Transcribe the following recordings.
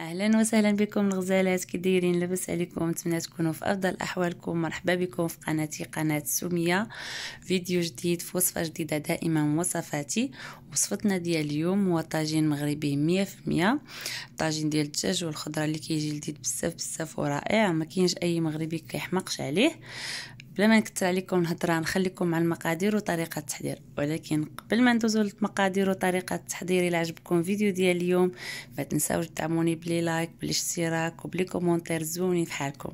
اهلا وسهلا بكم الغزالات كي دايرين لاباس عليكم نتمنى تكونوا في افضل احوالكم مرحبا بكم في قناتي قناه سميه فيديو جديد في وصفه جديده دائما وصفاتي وصفتنا ديال اليوم هو طاجين مغربي 100% طاجين ديال الدجاج والخضره اللي كيجي لذيذ بزاف بزاف ورائع ما كاينش اي مغربي كيحمقش عليه بلا ما نكثر عليكم الهضره نخليكم مع المقادير وطريقه التحضير ولكن قبل ما ندوزو للمقادير وطريقه التحضير الى عجبكم الفيديو ديال اليوم ما تنساوش دعموني بلي لايك بالاشتراك وبلي كومونتير زوينين في حالكم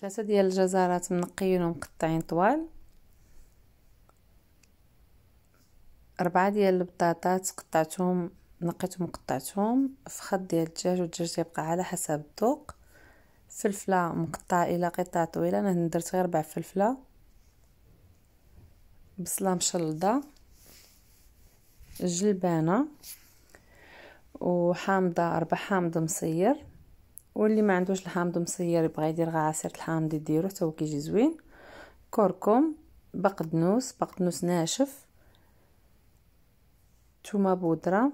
ثلاثه ديال الجزرات منقيين ومقطعين طوال أربعة ديال البطاطات قطعتهم نقيتهم وقطعتهم في خط ديال الدجاج والدجاج تيبقى على حسب الذوق فلفله مقطعه الى قطع طويله انا درت غير ربع فلفله بصله مشلضه جلبانه وحامضه ربع حامض مصير واللي ما عندوش الحامض مصير يبغى يدير غير عصير الحامض يديرو حتى هو كيجي زوين كركم بقدنوس بقدنوس ناشف ثومه بودره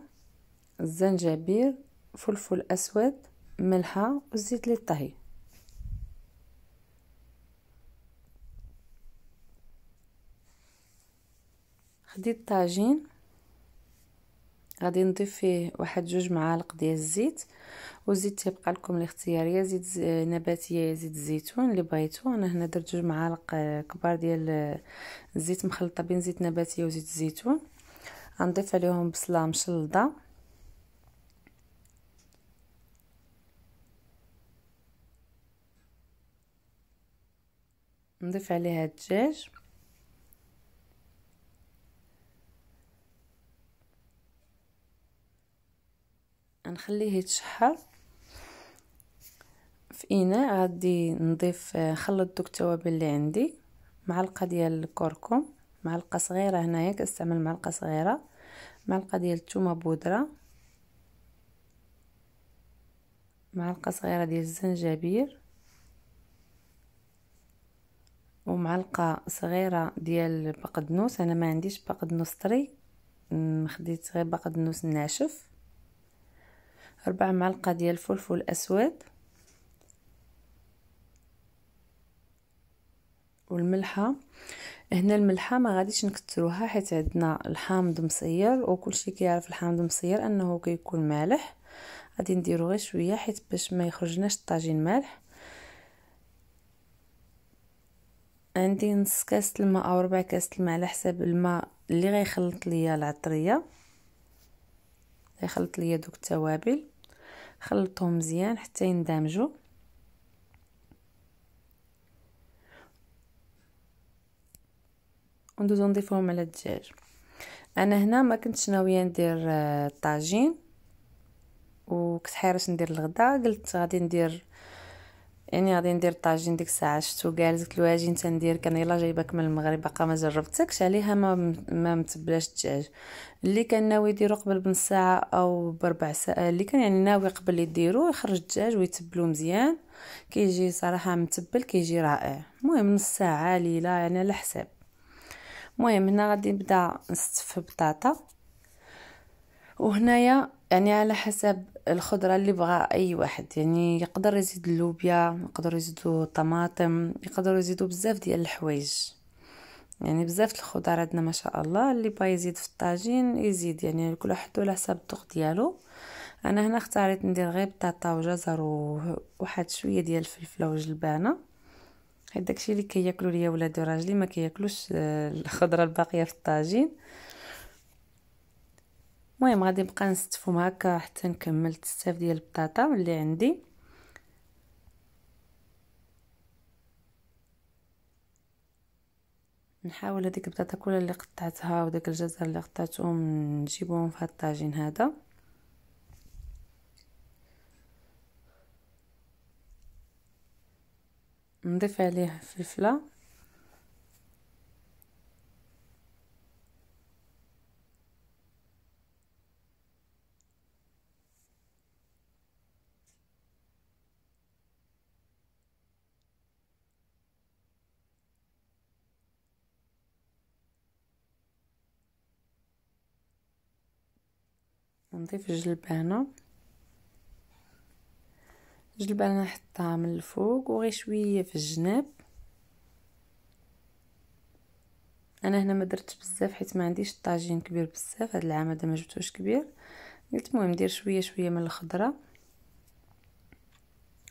الزنجبير فلفل أسود ملحة والزيت للطهي خديت الطاجين غادي نضيف فيه واحد جوج معالق ديال الزيت والزيت تيبقى لكم الاختيار يا زيت نباتيه يا زيت الزيتون اللي بغيتو انا هنا درت جوج معالق آه، كبار ديال آه، الزيت مخلطه بين زيت نباتيه وزيت الزيتون غنضيف عليهم بصله مشلضه نضيف عليها الدجاج غنخليه يتشحر في اناء غادي نضيف نخلط دوك التوابل اللي عندي معلقه ديال الكركم معلقه صغيره هنايا كنستعمل معلقه صغيره معلقه ديال الثومه بودره معلقه صغيره ديال الزنجبير ومعلقه صغيره ديال بقدنوس انا ما عنديش بقدنوس طري خديت غير بقدنوس ناشف ربع معلقه ديال فلفل اسود والملحه هنا الملحه ما غاديش نكثروها حيت عندنا الحامض مصير وكلشي كيعرف الحامض مصير انه كيكون مالح غادي نديرو غير شويه حيت باش ما يخرجناش الطاجين مالح عندي نص كاس الماء او ربع كاس الماء على حساب الماء اللي غيخلط ليا العطريه غيخلط ليا دوك التوابل خلطهم مزيان حتى يندمجوا وندوزو نضيفهم على الدجاج انا هنا ما كنتش ناويه ندير الطاجين آه، وكنت حيرش ندير الغداء قلت غادي ندير يعني غادي ندير الطاجين ديك الساعه شفتو قالت قلت له اجي انت ندير كان يلا جايبك من المغرب باقا ما جربتكش عليها ما ما متبلاش الدجاج اللي كان ناوي يديرو قبل بنص ساعه او بربع ساعه اللي كان يعني ناوي قبل يديرو يخرج الدجاج ويتبلو مزيان كيجي صراحه متبل كيجي رائع المهم نص ساعه ليله يعني على حساب المهم هنا غادي نبدا نستف بطاطا وهنايا يعني على حسب الخضرة اللي بغى أي واحد يعني يقدر يزيد اللوبيا يقدر يزيدو الطماطم يقدر يزيدو بزاف ديال الحوايج يعني بزاف الخضار عندنا ما شاء الله اللي بغى يزيد في الطاجين يزيد يعني كل واحد على حسب الذوق ديالو انا هنا اختاريت ندير غير بطاطا وجزر وواحد شويه ديال الفلفله وجلبانه حيت داكشي اللي كياكلوا ليا ولادي راجلي ما كياكلوش آه، الخضره الباقيه في الطاجين المهم غادي نبقى نستفهم هكا حتى نكمل التستاف ديال البطاطا اللي عندي نحاول هذيك البطاطا كلها اللي قطعتها وداك الجزر اللي قطعتهم نجيبهم في هاد الطاجين هذا نضيف عليه فلفله نضيف الجلبانة الجلبانة نحطها من الفوق وغير شوية في الجناب انا هنا ما درتش بزاف حيت ما عنديش الطاجين كبير بزاف هذا العام هذا ما جبتوش كبير قلت المهم ندير شويه شويه من الخضره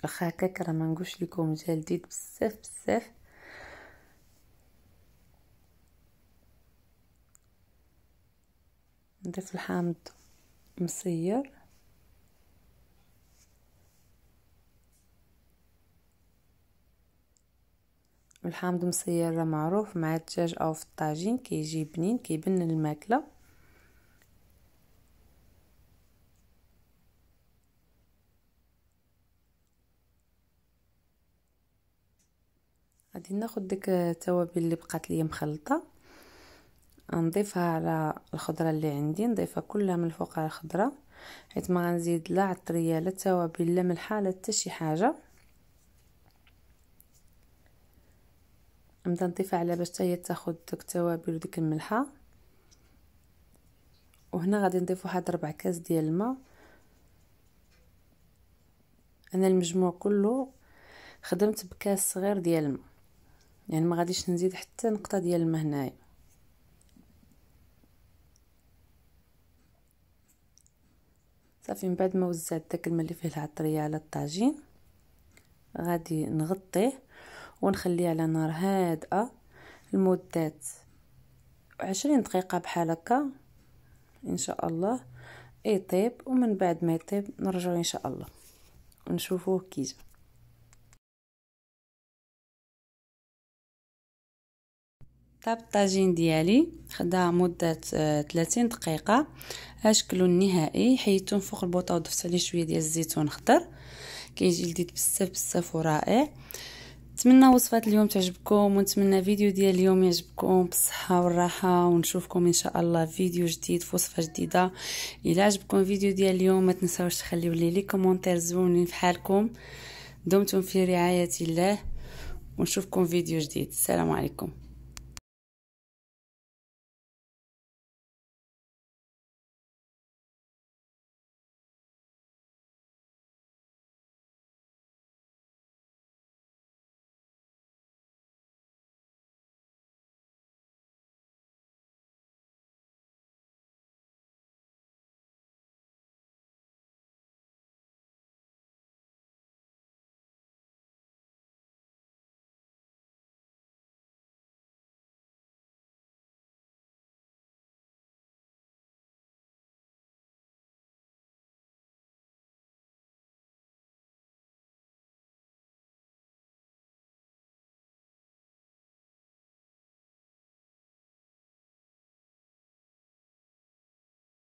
واخا هكاك راه ما نقولش لكم جا لذيذ بزاف بزاف نضيف الحامض مصير الحامض مصير راه معروف مع الدجاج او في الطاجين كيجي بنين كيبن الماكله غادي ناخد ديك التوابل اللي بقات لي مخلطه نضيفها على الخضره اللي عندي نضيفها كلها من الفوق على الخضره حيت ما غنزيد لا عطريه لا توابل لا ملحه لا حتى شي حاجه نبدا نضيفها على باش حتى هي تاخذ دوك التوابل وديك الملحه وهنا غادي نضيف واحد ربع كاس ديال الماء انا المجموع كله خدمت بكاس صغير ديال الماء يعني ما غاديش نزيد حتى نقطه ديال الماء هنايا صافي من بعد ما وزعت داك الماء اللي فيه العطريه على الطاجين غادي نغطيه ونخليه على نار هادئه لمده عشرين دقيقه بحال هكا ان شاء الله يطيب ومن بعد ما يطيب نرجعو ان شاء الله ونشوفوه كي جا طاب الطاجين ديالي خدا مدة 30 آه، دقيقة شكلو النهائي حيدتو من فوق البوطة وضفت عليه شوية ديال الزيتون خضر كيجي لذيذ بزاف بزاف ورائع نتمنى وصفات اليوم تعجبكم ونتمنى فيديو ديال اليوم يعجبكم بالصحة والراحة ونشوفكم ان شاء الله فيديو جديد في وصفة جديدة الى عجبكم فيديو ديال اليوم ما تنساوش تخليو لي لي كومونتير زوينين فحالكم دمتم في رعاية الله ونشوفكم فيديو جديد السلام عليكم